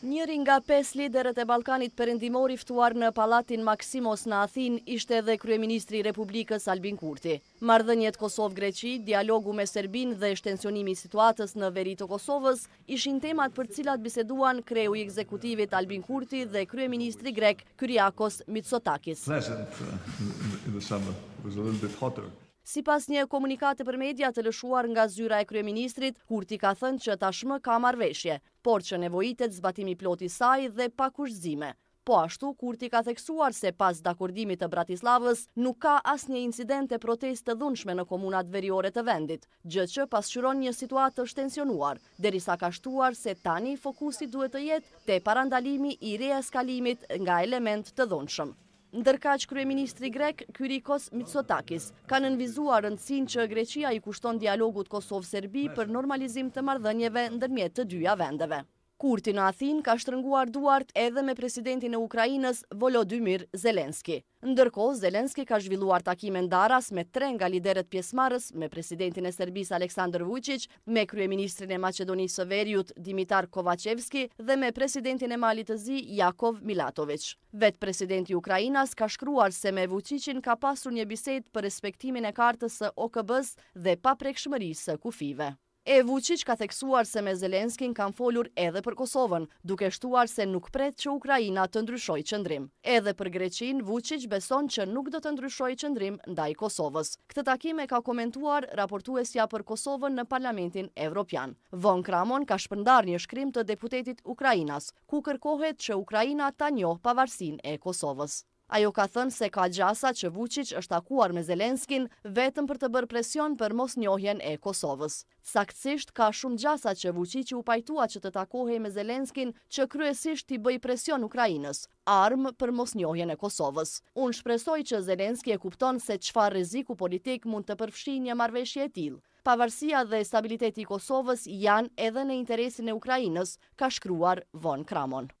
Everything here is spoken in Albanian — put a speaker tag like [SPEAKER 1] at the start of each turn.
[SPEAKER 1] Njëri nga pes liderët e Balkanit përëndimor ftuar në Palatin Maksimos në Athin ishte edhe Kryeministri Republikës Albin Kurti. Mardhenjet Kosovë-Greqi, dialogu me Serbin dhe shtensionimi situatës në veri të Kosovës ishin temat për cilat biseduan kreu i ekzekutivit Albin Kurti dhe Kryeministri Grek Kyriakos Mitsotakis. Uh, Si pas një komunikate për media të lëshuar nga zyra e kryeministrit, Kurti ka thënë që tashmë ka marveshje, por që nevojitet zbatimi ploti saj dhe pakushzime. Po ashtu, Kurti ka theksuar se pas dakordimit të Bratislavës, nuk ka as një incident e protest të dhunshme në komunat veriore të vendit, gjë që pasqyron një situatë të shtensionuar, derisa ka shtuar se tani fokusit duhet të jetë te parandalimi i reeskalimit nga element të dhunshëm. Ndërka që kryeministri grek, Kyrikos Mitsotakis, ka nënvizuar rëndësin që Greqia i kushton dialogut Kosovë-Serbi për normalizim të mardhënjeve ndërmjet të dyja vendeve. Kurti në Athin ka shtrënguar duart edhe me presidentin e Ukrajinës Volodymyr Zelenski. Ndërko, Zelenski ka zhvilluar takime ndaras me tre nga lideret pjesmarës me presidentin e Serbis Aleksandr Vucic, me Kryeministrin e Macedonisë së Veriut Dimitar Kovacevski dhe me presidentin e Malit të Zi Jakov Milatovic. Vet presidenti Ukrajinas ka shkruar se me Vucicin ka pasur një bisedë për respektimin e kartës së OKB-s dhe pa paprekshmërisë së kufive. E Vucic ka theksuar se me Zelenskin kam folur edhe për Kosovën, duke shtuar se nuk pret që Ukrajina të ndryshoj qëndrim. Edhe për Greqin, Vucic beson që nuk do të ndryshoj qëndrim ndaj Kosovës. Këtë takime ka komentuar raportuesja për Kosovën në Parlamentin Evropian. Von Kramon ka shpëndar një shkrim të deputetit Ukrajinas, ku kërkohet që Ukrajina ta njohë pavarsin e Kosovës. Ajo ka thënë se ka gjasa që Vucic është akuar me Zelenskin vetëm për të bërë presion për mos njohjen e Kosovës. Saktësisht ka shumë gjasa që Vucic u pajtua që të takohej me Zelenskin që kryesisht i bëj presion Ukrajinës, armë për mos njohjen e Kosovës. Unë shpresoj që Zelenski e kupton se qfar reziku politik mund të përfshi një marveshje e tilë. Pavarësia dhe stabiliteti Kosovës janë edhe në interesin e Ukrajinës, ka shkruar Von Kramon.